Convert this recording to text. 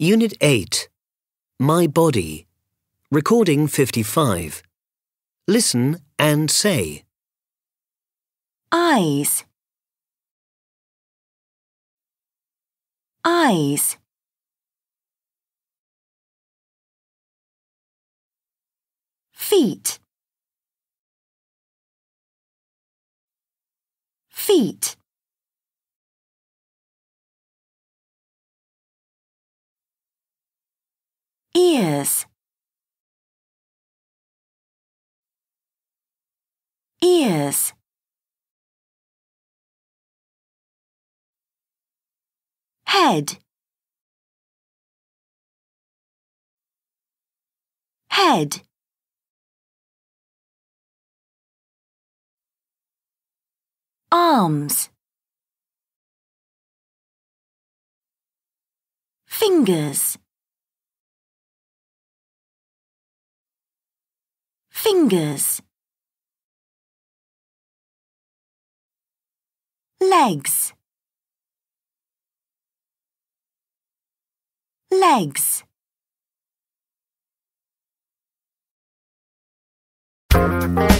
Unit 8 My Body Recording 55 Listen and say Eyes Eyes Feet Feet ears ears head head arms fingers fingers. Legs. Legs. Thank you.